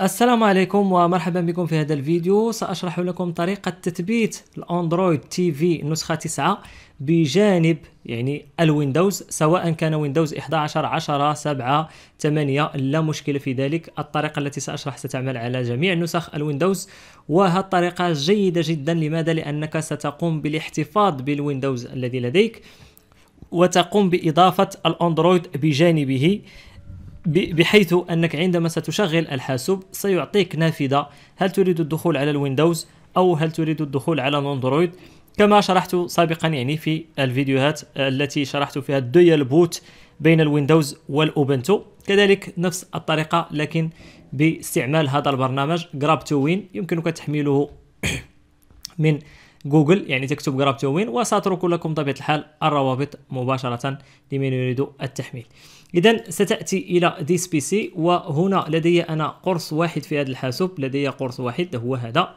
السلام عليكم ومرحبا بكم في هذا الفيديو سأشرح لكم طريقة تثبيت الاندرويد تي في نسخة 9 بجانب يعني الويندوز سواء كان ويندوز 11 10 7 8 لا مشكلة في ذلك الطريقة التي سأشرح ستعمل على جميع نسخ الويندوز وهذه الطريقة جيدة جدا لماذا لأنك ستقوم بالاحتفاظ بالويندوز الذي لديك وتقوم بإضافة الأندرويد بجانبه بحيث أنك عندما ستشغل الحاسوب سيعطيك نافذة هل تريد الدخول على الويندوز أو هل تريد الدخول على الاندرويد كما شرحت سابقا يعني في الفيديوهات التي شرحت فيها الديال بوت بين الويندوز والأوبنتو كذلك نفس الطريقة لكن باستعمال هذا البرنامج جراب تو وين يمكنك تحميله من جوجل يعني تكتب جراب تو وين وسأترك لكم بطبيعة الحال الروابط مباشرة لمن يريد التحميل إذا ستأتي إلى ديس بي سي وهنا لدي أنا قرص واحد في هذا الحاسوب لدي قرص واحد هو هذا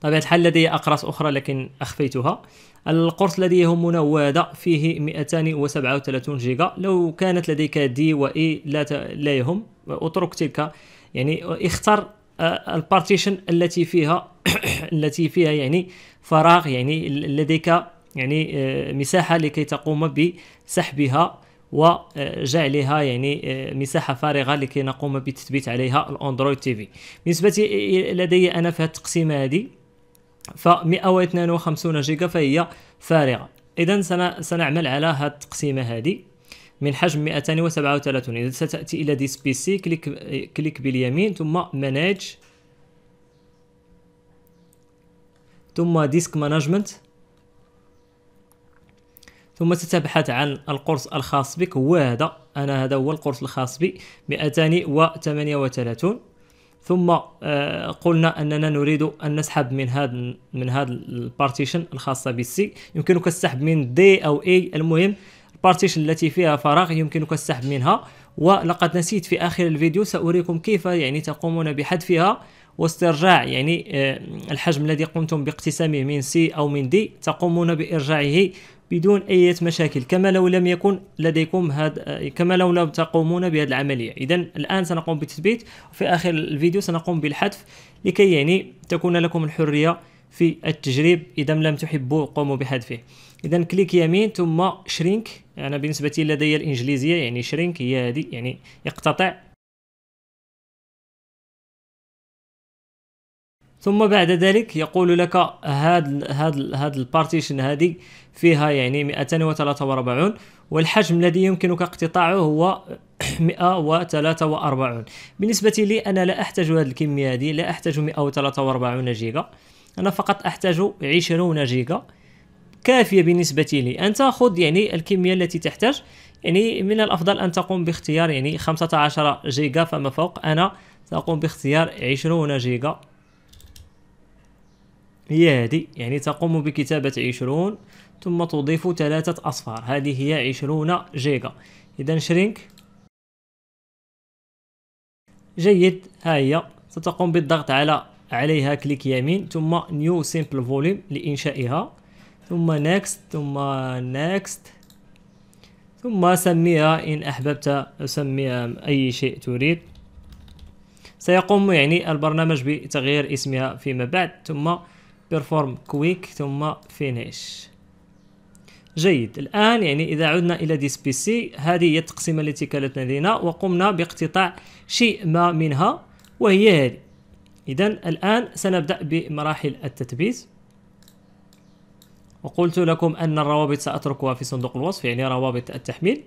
طبيعة الحال لدي أقراص أخرى لكن أخفيتها القرص الذي يهمنا هو هذا فيه 237 جيجا لو كانت لديك دي وإي لا, ت... لا يهم اترك تلك يعني اختر آه، البارتيشن التي فيها التي فيها يعني فراغ يعني لديك يعني آه، مساحه لكي تقوم بسحبها وجعلها آه، يعني مساحه فارغه لكي نقوم بتثبيت عليها الاندرويد تي في بالنسبه لدي انا في التقسيمه هذه ف 152 جيجا فهي فارغه اذا سنعمل على هذه التقسيمه هذه من حجم 237 إذا ستأتي إلى ديس بي سي كليك, كليك باليمين ثم ماناج ثم ديسك مانجمنت ثم ستبحث عن القرص الخاص بك هو هذا أنا هذا هو القرص الخاص بي 238 ثم آه، قلنا اننا نريد ان نسحب من هذا من هذا البارتيشن الخاصه بالسي يمكنك السحب من دي او اي المهم البارتيشن التي فيها فراغ يمكنك السحب منها ولقد نسيت في اخر الفيديو ساريكم كيف يعني تقومون بحذفها واسترجاع يعني آه، الحجم الذي قمتم باقتسامه من سي او من دي تقومون بارجاعه بدون اي مشاكل كما لو لم يكن لديكم هذا آه، كما لو لم تقومون بهذه العمليه اذا الان سنقوم بالتثبيت وفي اخر الفيديو سنقوم بالحذف لكي يعني تكون لكم الحريه في التجريب اذا لم تحبوا قوموا بحذفه اذا كليك يمين ثم شرينك انا يعني بالنسبه لدي الانجليزيه يعني شرينك هي هذه يعني يقتطع ثم بعد ذلك يقول لك هاد هذا هذا البارتيشن هذه فيها يعني 243 والحجم الذي يمكنك اقتطاعه هو 143 بالنسبة لي أنا لا أحتاج هذه الكمية هذه لا أحتاج 143 جيجا أنا فقط أحتاج 20 جيجا كافيه بالنسبه لي انت خذ يعني الكميه التي تحتاج يعني من الافضل ان تقوم باختيار يعني 15 جيجا فما فوق انا ساقوم باختيار 20 جيجا هي هذه يعني تقوم بكتابه 20 ثم تضيف ثلاثه اصفار هذه هي 20 جيجا اذا شرينك جيد ها هي ستقوم بالضغط على عليها كليك يمين ثم نيو سيمبل فوليوم لانشائها ثم next ثم next ثم سميها إن أحببت سميها أي شيء تريد سيقوم يعني البرنامج بتغيير اسمها فيما بعد ثم perform quick ثم finish جيد الآن يعني إذا عدنا إلى ديس بي سي هذه هي التقسيمة التي كانت لدينا وقمنا باقتطاع شيء ما منها وهي هذه إذا الآن سنبدأ بمراحل التثبيت وقلت لكم أن الروابط سأتركها في صندوق الوصف يعني روابط التحميل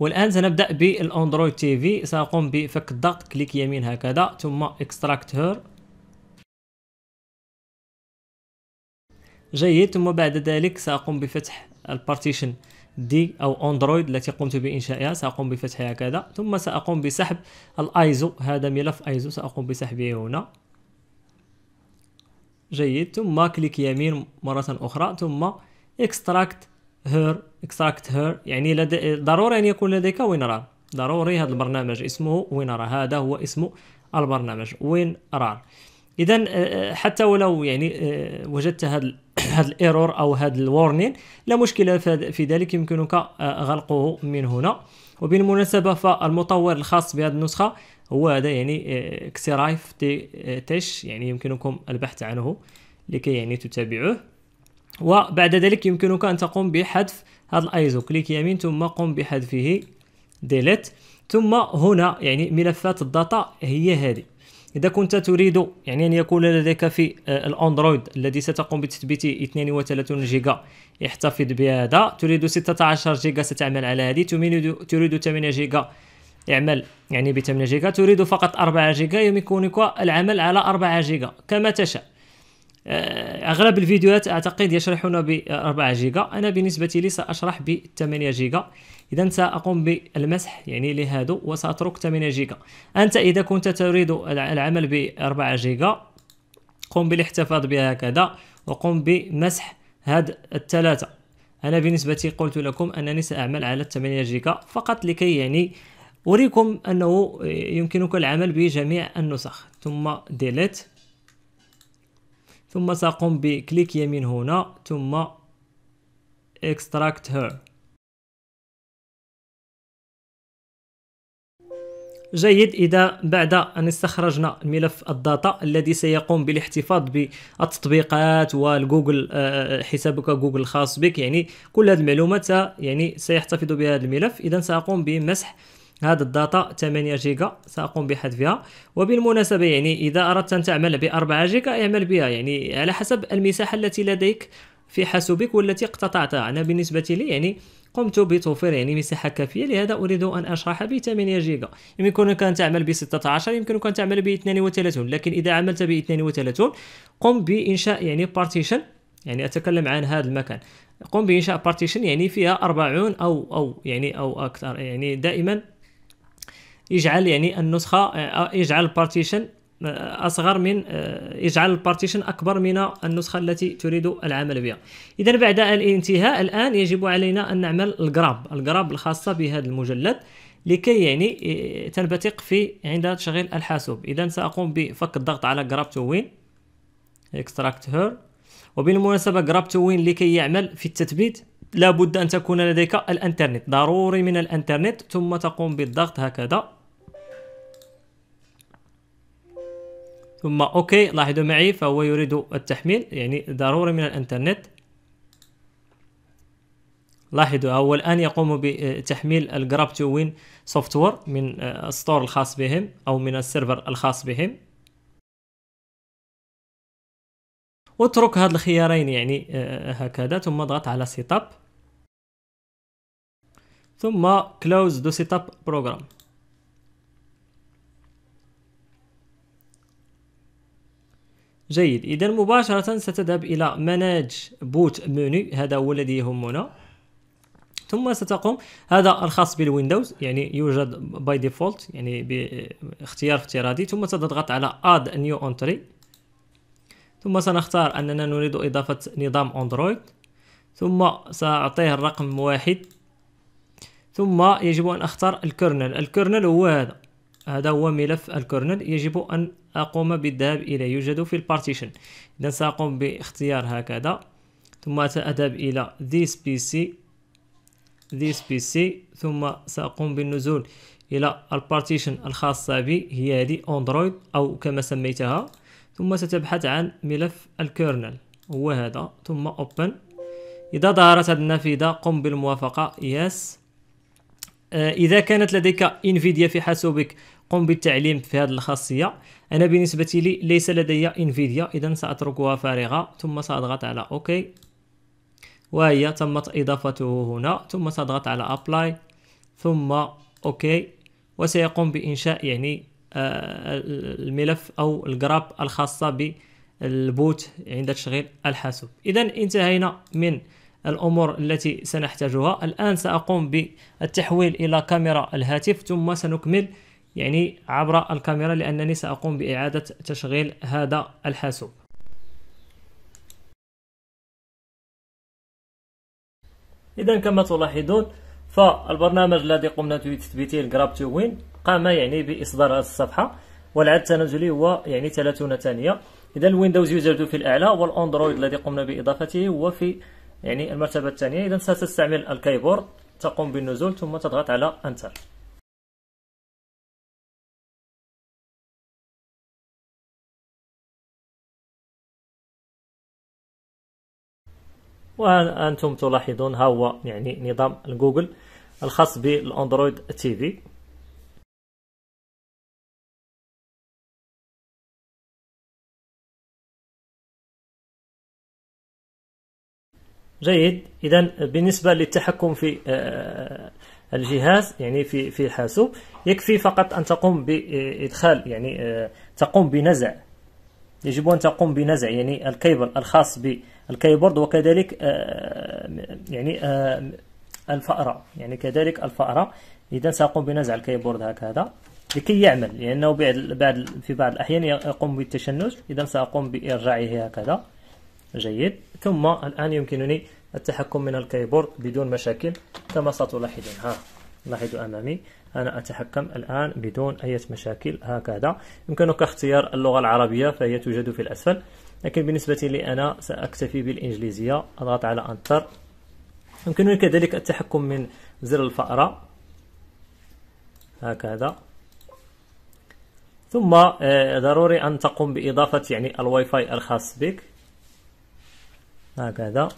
والآن سنبدأ بالأندرويد تي في سأقوم بفك الضغط كليك يمين هكذا ثم اكستراكت هير جيد ثم بعد ذلك سأقوم بفتح البارتيشن دي او اندرويد التي قمت بانشائها ساقوم بفتحها هكذا ثم ساقوم بسحب الايزو هذا ملف ايزو ساقوم بسحبه هنا جيد ثم كليك يمين مرة أخرى ثم اكستراكت هير اكستراكت هير يعني لدي ضروري أن يكون لديك وينرار ضروري هذا البرنامج اسمه وينرار هذا هو اسم البرنامج وينرار اذا آه، آه، حتى ولو يعني آه، وجدت هذا هذا الايرور او هذا الورنين لا مشكله في ذلك يمكنك غلقه من هنا وبالمناسبه فالمطور الخاص بهذه النسخه هو هذا يعني اكسرايف آه، تي آه، تش يعني يمكنكم البحث عنه لكي يعني تتابعوه وبعد ذلك يمكنك أن تقوم بحذف هذا الايزو كليك يمين ثم قم بحذفه ديليت ثم هنا يعني ملفات الداتا هي هذه إذا كنت تريد يعني أن يكون لديك في آه، الأندرويد الذي ستقوم بتثبيت 32 جيجا احتفظ بهذا تريد 16 جيجا ستعمل على هذه تريد 8 جيجا يعمل يعني ب 8 جيجا تريد فقط 4 جيجا يمكنك العمل على 4 جيجا كما تشاء آه، اغلب الفيديوهات اعتقد يشرحون ب 4 جيجا انا بالنسبه لي ساشرح ب 8 جيجا اذا ساقوم بالمسح يعني لهذا وساترك 8 جيجا انت اذا كنت تريد العمل ب 4 جيجا قم بالاحتفاظ بها هكذا وقم بمسح هاد الثلاثه انا بالنسبه لي قلت لكم انني ساعمل على 8 جيجا فقط لكي يعني أريكم أنه يمكنك العمل بجميع النسخ ثم ديليت ثم سأقوم بكليك يمين هنا ثم extract her جيد إذا بعد أن استخرجنا ملف الداتا الذي سيقوم بالاحتفاظ بالتطبيقات والجوجل آه، آه، حسابك جوجل الخاص بك يعني كل هذه المعلومات يعني سيحتفظ بهذا الملف إذا سأقوم بمسح هذا الداتا 8 جيجا ساقوم بحذفها وبالمناسبه يعني اذا اردت ان تعمل ب 4 جيجا اعمل بها يعني على حسب المساحه التي لديك في حاسوبك والتي اقتطعتها انا بالنسبه لي يعني قمت بتوفير يعني مساحه كافيه لهذا اريد ان اشرح ب 8 جيجا يمكنك ان تعمل ب 16 يمكنك ان تعمل ب 32 لكن اذا عملت ب 32 قم بانشاء يعني بارتيشن يعني اتكلم عن هذا المكان قم بانشاء بارتيشن يعني فيها 40 او او يعني او اكثر يعني دائما يجعل يعني النسخه آه، آه، يجعل البارتيشن آه، اصغر من يجعل البارتيشن اكبر من النسخه التي تريد العمل بها اذا بعد الانتهاء الان يجب علينا ان نعمل الجراب الجراب الخاصه بهذا المجلد لكي يعني تنبثق في عند تشغيل الحاسوب اذا ساقوم بفك الضغط على جراب تو وين اكستراكت هير وبالمناسبه جراب تو وين لكي يعمل في التثبيت لابد ان تكون لديك الانترنت ضروري من الانترنت ثم تقوم بالضغط هكذا ثم اوكي لاحظوا معي فهو يريد التحميل يعني ضروري من الانترنت لاحظوا هو الان يقوم بتحميل الجراب تو وين سوفتوير من الستور الخاص بهم او من السيرفر الخاص بهم واترك هاد الخيارين يعني آه، هكذا ثم اضغط على سيت اب ثم كلوز دو سيت اب بروجرام جيد اذا مباشره ستذهب الى مناج بوت منيو هذا هو الذي يهمنا ثم ستقوم هذا الخاص بالويندوز يعني يوجد باي ديفولت يعني باختيار افتراضي ثم ستضغط على اد نيو انتري ثم سنختار اننا نريد اضافه نظام اندرويد ثم ساعطيه الرقم واحد ثم يجب ان اختار الكرنل الكرنل هو هذا هذا هو ملف الكرنل يجب ان أقوم بالذهاب إلى يوجد في البارتيشن إذا سأقوم باختيار هكذا ثم سأذهب إلى this PC this PC ثم سأقوم بالنزول إلى البارتيشن الخاصة بي هي هذه أندرويد أو كما سميتها ثم ستبحث عن ملف الكيرنل هو هذا ثم أوبن إذا ظهرت هذه النافذة قم بالموافقة yes آه، إذا كانت لديك انفيديا في حاسوبك قم بالتعليم في هذه الخاصيه انا بالنسبه لي ليس لدي انفيديا اذا ساتركها فارغه ثم ساضغط على اوكي وهي تمت اضافته هنا ثم ساضغط على ابلاي ثم اوكي وسيقوم بانشاء يعني آه، الملف او الجراب الخاصه بالبوت عند تشغيل الحاسوب اذا انتهينا من الامور التي سنحتاجها الان ساقوم بالتحويل الى كاميرا الهاتف ثم سنكمل يعني عبر الكاميرا لأنني سأقوم بإعادة تشغيل هذا الحاسوب إذا كما تلاحظون فالبرنامج الذي قمنا بتثبيته الجراب تو وين قام يعني بإصدار هذه الصفحة والعد التنازلي هو يعني 30 ثانية إذا الويندوز يوجد في الأعلى والأندرويد الذي قمنا بإضافته هو في يعني المرتبة الثانية إذا ستستعمل الكيبورد تقوم بالنزول ثم تضغط على أنتر وأنتم تلاحظون ها هو يعني نظام جوجل الخاص بالاندرويد تي في جيد اذا بالنسبه للتحكم في آه، الجهاز يعني في في الحاسوب يكفي فقط ان تقوم بادخال يعني آه، تقوم بنزع يجب ان تقوم بنزع يعني الكيبل الخاص ب الكيبورد وكذلك آه، يعني آه، الفأرة يعني كذلك الفأرة إذا سأقوم بنزع الكيبورد هكذا لكي يعمل لأنه يعني بعد في بعض الأحيان يقوم بالتشنج إذا سأقوم بإرجاعه هكذا جيد ثم الآن يمكنني التحكم من الكيبورد بدون مشاكل كما ستلاحظون ها لاحظوا أمامي أنا أتحكم الآن بدون أي مشاكل هكذا يمكنك اختيار اللغة العربية فهي توجد في الأسفل لكن بالنسبة لي أنا سأكتفي بالإنجليزية أضغط على أنتر يمكنني كذلك التحكم من زر الفأرة هكذا ثم آه، ضروري أن تقوم بإضافة يعني الواي فاي الخاص بك هكذا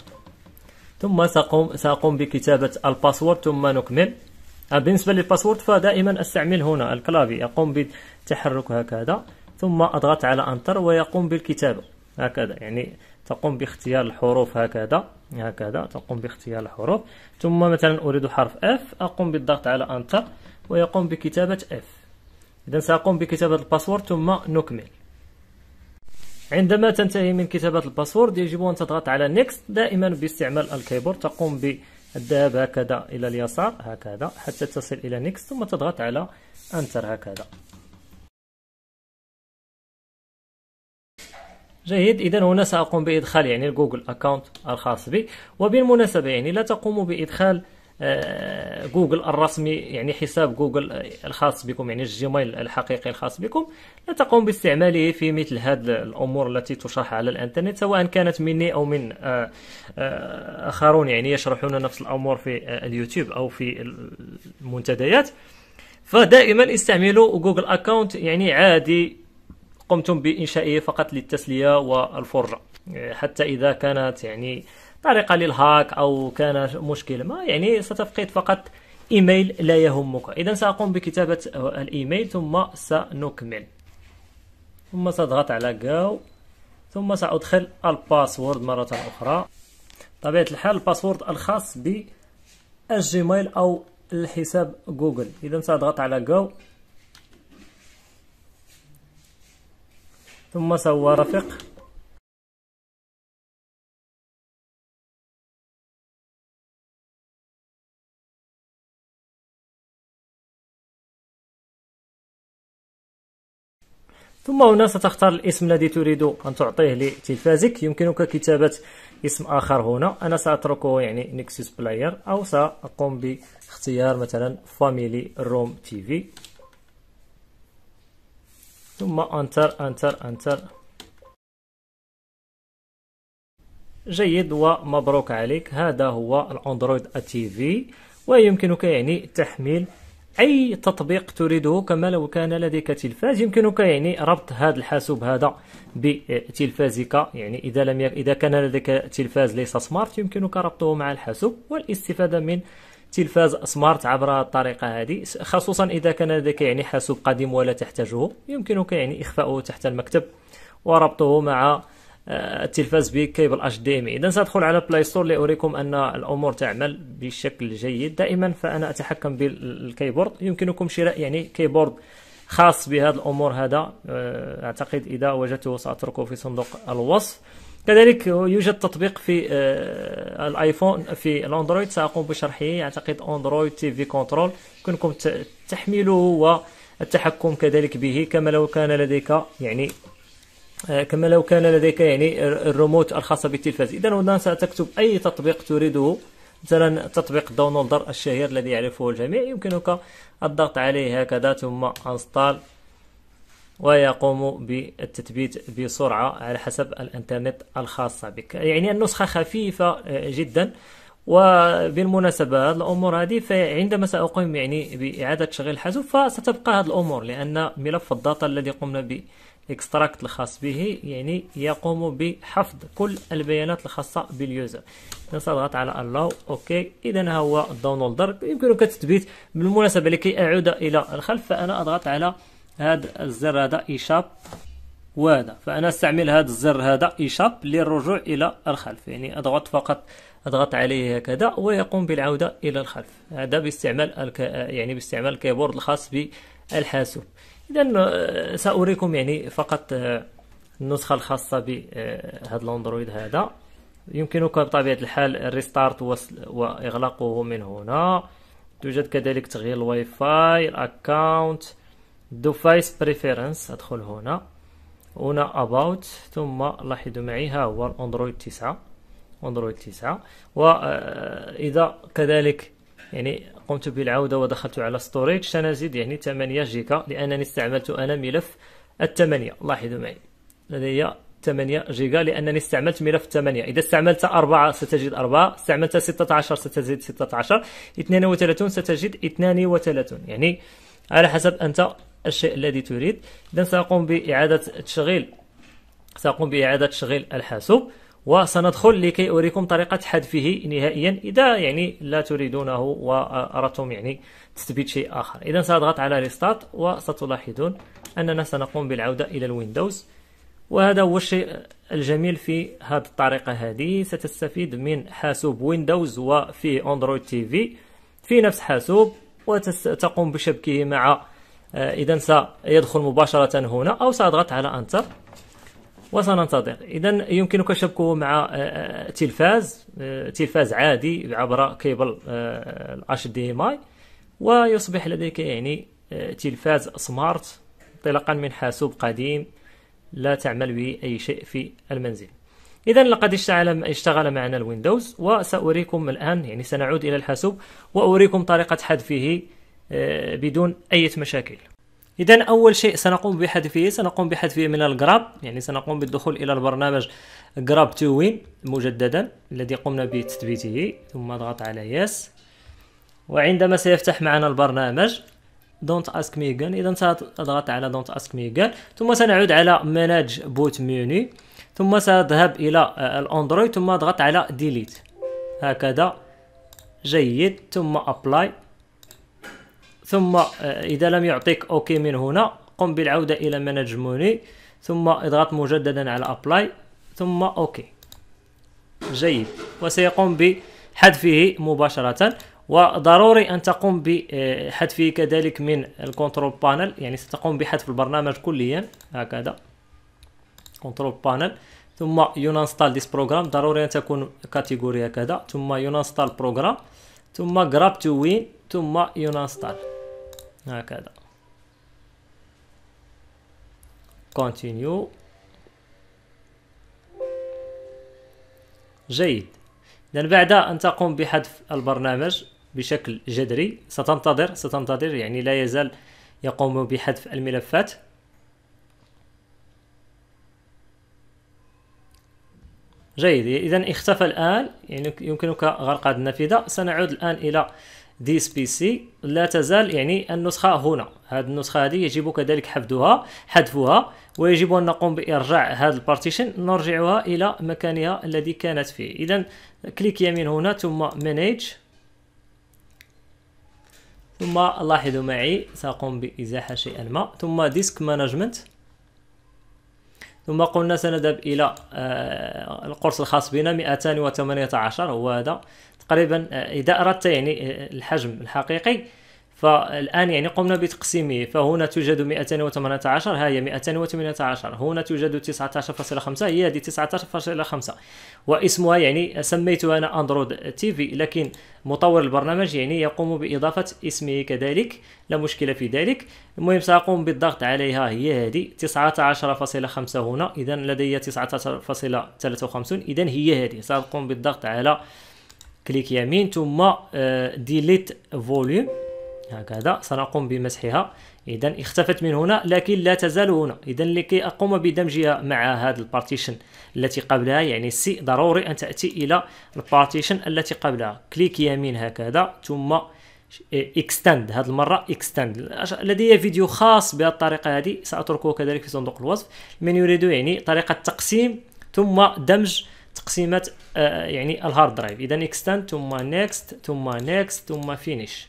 ثم سأقوم, سأقوم بكتابة الباسورد ثم نكمل آه، بالنسبة للباسورد فدائما أستعمل هنا الكلابي يقوم بالتحرك هكذا ثم أضغط على أنتر ويقوم بالكتابة هكذا يعني تقوم باختيار الحروف هكذا هكذا تقوم باختيار الحروف ثم مثلا أريد حرف اف أقوم بالضغط على أنتر ويقوم بكتابة اف إذا سأقوم بكتابة الباسورد ثم نكمل عندما تنتهي من كتابة الباسورد يجب أن تضغط على نيكست دائما باستعمال الكيبورد تقوم بالذهاب هكذا إلى اليسار هكذا حتى تصل إلى نيكست ثم تضغط على أنتر هكذا جيد اذا هنا ساقوم بادخال يعني الجوجل اكونت الخاص بي وبالمناسبه يعني لا تقوموا بادخال آه، جوجل الرسمي يعني حساب جوجل الخاص بكم يعني الجيميل الحقيقي الخاص بكم لا تقوم باستعماله في مثل هذه الامور التي تشرح على الانترنت سواء كانت مني او من آه، آه، اخرون يعني يشرحون نفس الامور في اليوتيوب او في المنتديات فدائما استعملوا جوجل اكونت يعني عادي قمتم بإنشائه فقط للتسلية والفرجة حتى إذا كانت يعني طريقة للهاك أو كان مشكل ما يعني ستفقد فقط إيميل لا يهمك إذا سأقوم بكتابة الإيميل ثم سنكمل ثم سأضغط على جو ثم سأدخل الباسورد مرة أخرى طبيعة الحال الباسورد الخاص بالجيميل أو الحساب جوجل إذا سأضغط على جو ثم سوّر رفق ثم هنا ستختار الاسم الذي تريد أن تعطيه لتلفازك يمكنك كتابة اسم آخر هنا أنا سأتركه يعني نكسس بلاير أو سأقوم باختيار مثلا فاميلي روم تي في ثم انتر انتر انتر جيد ومبروك عليك هذا هو الاندرويد تي في ويمكنك يعني تحميل اي تطبيق تريده كما لو كان لديك تلفاز يمكنك يعني ربط هذا الحاسوب هذا بتلفازك يعني اذا لم يك... اذا كان لديك تلفاز ليس سمارت يمكنك ربطه مع الحاسوب والاستفاده من تلفاز سمارت عبر الطريقه هذه خصوصا اذا كان لديك يعني حاسوب قديم ولا تحتاجه يمكنك يعني اخفاؤه تحت المكتب وربطه مع آه، التلفاز بكيبل اتش دي ام اذا سادخل على بلاي ستور لاريكم ان الامور تعمل بشكل جيد دائما فانا اتحكم بالكيبورد يمكنكم شراء يعني كيبورد خاص بهذا الامور هذا آه، اعتقد اذا وجدته ساتركه في صندوق الوصف كذلك يوجد تطبيق في آه، الايفون في الاندرويد ساقوم بشرحه اعتقد اندرويد تي في كنترول يمكنكم تحميله والتحكم كذلك به كما لو كان لديك يعني آه، كما لو كان لديك يعني الريموت الخاصه بالتلفاز اذا هنا ستكتب اي تطبيق تريده مثلا تطبيق داونلودر الشهير الذي يعرفه الجميع يمكنك الضغط عليه هكذا ثم انستال ويقوم بالتثبيت بسرعة على حسب الإنترنت الخاصة بك يعني النسخة خفيفة آه، جدا وبالمناسبة هذه الأمور هذه فعندما سأقوم يعني بإعادة تشغيل الحاسوب فستبقى هذه الأمور لأن ملف الداتا الذي قمنا بإكستراكت اكستراكت الخاص به يعني يقوم بحفظ كل البيانات الخاصة باليوزر نضغط على الله اوكي اذا ها هو الداونلودر يمكنك التثبيت بالمناسبة لكي اعود الى الخلف فانا اضغط على هذا الزر هذا إيشاب وهذا فأنا استعمل هذا الزر هذا إيشاب للرجوع إلى الخلف يعني أضغط فقط أضغط عليه هكذا ويقوم بالعودة إلى الخلف هذا باستعمال الك... يعني باستعمال الكيبورد الخاص بالحاسوب إذا آه، سأريكم يعني فقط آه، النسخة الخاصة بهذا الأندرويد هذا يمكنك بطبيعة الحال الريستارت وإغلاقه من هنا توجد كذلك تغيير الواي فاي الاكونت دوفايس بريفيرنس ادخل هنا هنا اباوت ثم لاحظوا معي ها هو الاندرويد 9 اندرويد 9 واذا كذلك يعني قمت بالعوده ودخلت على ستوريج سنزيد يعني 8 جيجا لانني استعملت انا ملف الثمانية لاحظوا معي لدي 8 جيجا لانني استعملت ملف 8 اذا استعملت 4 ستجد 4 استعملت 16 ستجد 16 32 ستجد 32 يعني على حسب انت الشيء الذي تريد إذا سأقوم بإعادة تشغيل سأقوم بإعادة تشغيل الحاسوب وسندخل لكي أريكم طريقة حذفه نهائيا إذا يعني لا تريدونه وأردتم يعني تثبيت شيء آخر إذا سأضغط على ريستارت وستلاحظون أننا سنقوم بالعودة إلى الويندوز وهذا هو الشيء الجميل في هذه الطريقة هذه ستستفيد من حاسوب ويندوز وفي أندرويد تي في في نفس حاسوب وتقوم بشبكه مع آه، اذا سيدخل مباشره هنا او ساضغط على انتر وسننتظر اذا يمكنك شبكه مع آه، آه، تلفاز تلفاز عادي عبر كيبل الاش دي ام اي ويصبح لديك يعني تلفاز سمارت انطلاقا من حاسوب قديم لا تعمل به اي شيء في المنزل اذا لقد اشتغل اشتغل معنا الويندوز وساريكم الان يعني سنعود الى الحاسوب واريكم طريقه حذفه آه، بدون أي مشاكل إذا أول شيء سنقوم بحذفه سنقوم بحذفه من الجراب يعني سنقوم بالدخول إلى البرنامج جراب تو وين مجددا الذي قمنا بتثبيته ثم اضغط على يس وعندما سيفتح معنا البرنامج دونت اسك مي again اذا ساضغط على دونت اسك مي again ثم سنعود على مانج بوت menu ثم ساذهب الى آه، الاندرويد ثم اضغط على ديليت هكذا جيد ثم ابلاي ثم آه، اذا لم يعطيك اوكي من هنا قم بالعوده الى مانج موني ثم اضغط مجددا على ابلاي ثم اوكي جيد وسيقوم بحذفه مباشره وضروري ان تقوم بحذفه آه، كذلك من الكنترول بانل يعني ستقوم بحذف البرنامج كليا هكذا كنترول بانل ثم ينانستال ديس بروغرام ضروري ان تكون كاتيجوري هكذا ثم ينانستال بروغرام ثم جراب تو وين ثم ينانستال هكذا كونتينيو جيد إذا بعد أن تقوم بحذف البرنامج بشكل جذري ستنتظر ستنتظر يعني لا يزال يقوم بحذف الملفات جيد إذا اختفى الآن يعني يمكنك غرق هذه النافذة سنعود الآن إلى ديس بي سي لا تزال يعني النسخة هنا هذه النسخة هذه يجب كذلك حفظها حذفها ويجب أن نقوم بإرجاع هذا البارتيشن نرجعها إلى مكانها الذي كانت فيه إذا كليك يمين هنا ثم مانيج ثم لاحظوا معي سأقوم بإزاحة شيئا ما ثم ديسك مانجمنت ثم قلنا سنذهب إلى آه، القرص الخاص بنا 218 هو هذا تقريبا آه، اذا اردت يعني آه، الحجم الحقيقي فالان يعني قمنا بتقسيمه فهنا توجد 218 ها هي 218 هنا توجد 19.5 هي هذه 19.5 واسمها يعني سميتها انا اندرويد تي في لكن مطور البرنامج يعني يقوم باضافه اسمه كذلك لا مشكله في ذلك المهم ساقوم بالضغط عليها هي هذه 19.5 هنا اذا لدي 19.53 اذا هي هذه ساقوم بالضغط على كليك يمين ثم ديليت آه، فوليوم هكذا سنقوم بمسحها اذا اختفت من هنا لكن لا تزال هنا اذا لكي اقوم بدمجها مع هذا البارتيشن التي قبلها يعني سي ضروري ان تاتي الى البارتيشن التي قبلها كليك يمين هكذا ثم اكستند آه، هذه المره اكستند لدي فيديو خاص بهذه الطريقه هذه ساتركه كذلك في صندوق الوصف من يريد يعني طريقه تقسيم ثم دمج تقسيمات آه، يعني الهارد درايف اذا اكستند ثم نيكست ثم نيكست ثم فينيش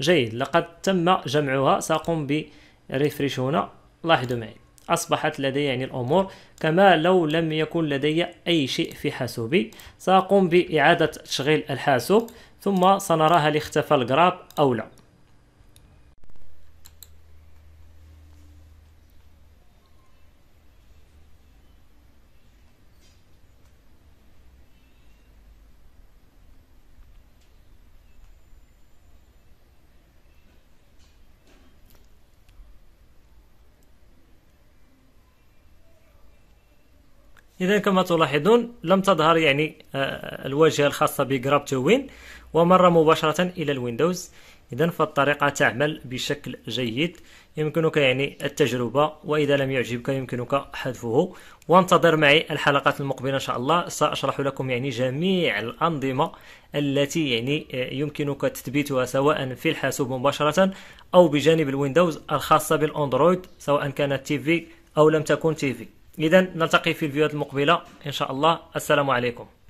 جيد لقد تم جمعها ساقوم بريفريش هنا لاحظوا معي أصبحت لدي يعني الأمور كما لو لم يكن لدي أي شيء في حاسوبي سأقوم بإعادة تشغيل الحاسوب ثم سنرى هل اختفى الجراب أو لا إذا كما تلاحظون لم تظهر يعني آه، الواجهة الخاصة بجراب تو وين ومر مباشرة إلى الويندوز إذا فالطريقة تعمل بشكل جيد يمكنك يعني التجربة وإذا لم يعجبك يمكنك حذفه وانتظر معي الحلقات المقبلة إن شاء الله سأشرح لكم يعني جميع الأنظمة التي يعني آه، يمكنك تثبيتها سواء في الحاسوب مباشرة أو بجانب الويندوز الخاصة بالأندرويد سواء كانت تي في أو لم تكن تي في إذا نلتقي في الفيديوهات المقبلة إن شاء الله السلام عليكم